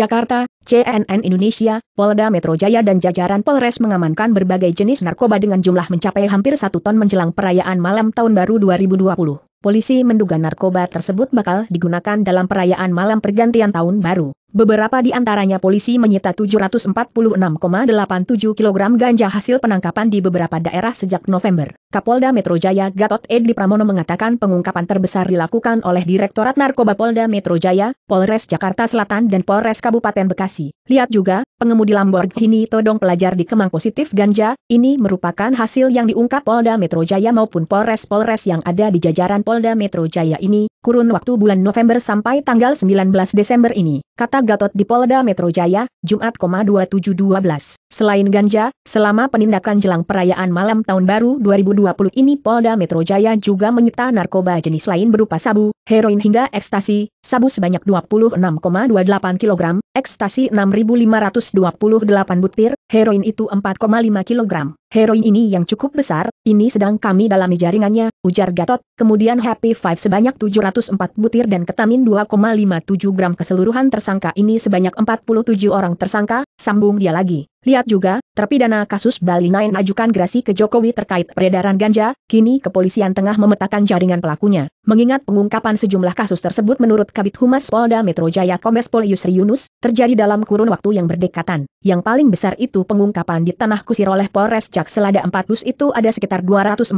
Jakarta, CNN Indonesia, Polda Metro Jaya dan jajaran Polres mengamankan berbagai jenis narkoba dengan jumlah mencapai hampir satu ton menjelang perayaan malam tahun baru 2020. Polisi menduga narkoba tersebut bakal digunakan dalam perayaan malam pergantian tahun baru. Beberapa di antaranya polisi menyita 746,87 kg ganja hasil penangkapan di beberapa daerah sejak November. Kapolda Metro Jaya Gatot Edi Pramono mengatakan pengungkapan terbesar dilakukan oleh Direktorat Narkoba Polda Metro Jaya, Polres Jakarta Selatan dan Polres Kabupaten Bekasi. Lihat juga, pengemudi Lamborghini Todong pelajar di Kemang positif ganja, ini merupakan hasil yang diungkap Polda Metro Jaya maupun Polres-Polres yang ada di jajaran Polda Metro Jaya ini, kurun waktu bulan November sampai tanggal 19 Desember ini, kata Gatot di Polda Metro Jaya, Jumat, 2712. Selain ganja, selama penindakan jelang perayaan malam tahun baru 2020, 2020 ini Polda Metro Jaya juga menyita narkoba jenis lain berupa sabu, heroin hingga ekstasi, sabu sebanyak 26,28 kg, ekstasi 6.528 butir, heroin itu 4,5 kg. Heroin ini yang cukup besar, ini sedang kami dalami jaringannya, ujar Gatot, kemudian Happy Five sebanyak 704 butir dan ketamin 2,57 gram keseluruhan tersangka ini sebanyak 47 orang tersangka, sambung dia lagi. Lihat juga, terpidana kasus Bali Nine ajukan gerasi ke Jokowi terkait peredaran ganja, kini kepolisian tengah memetakan jaringan pelakunya. Mengingat pengungkapan sejumlah kasus tersebut menurut Kabit Humas Polda Metro Jaya Kombes Pol Yusri Yunus, terjadi dalam kurun waktu yang berdekatan. Yang paling besar itu pengungkapan di Tanah Kusir oleh Polres Jakselada 4 bus itu ada sekitar 249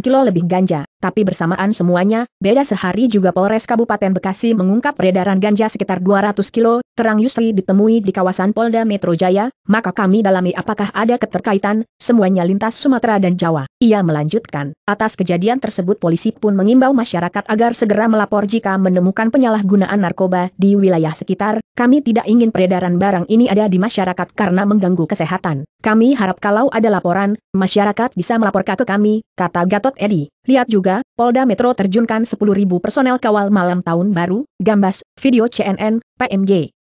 kilo lebih ganja. Tapi bersamaan semuanya, beda sehari juga Polres Kabupaten Bekasi mengungkap peredaran ganja sekitar 200 kilo, terang Yusri ditemui di kawasan Polda Metro Jaya, maka kami dalami apakah ada keterkaitan, semuanya lintas Sumatera dan Jawa. Ia melanjutkan, atas kejadian tersebut polisi pun mengimbau masyarakat agar segera melapor jika menemukan penyalahgunaan narkoba di wilayah sekitar, kami tidak ingin peredaran barang ini ada di masyarakat karena mengganggu kesehatan. Kami harap kalau ada laporan, masyarakat bisa melaporkan ke kami, kata Gatot Edi. Lihat juga, Polda Metro terjunkan 10.000 personel kawal malam tahun baru, Gambas, video CNN, PMG.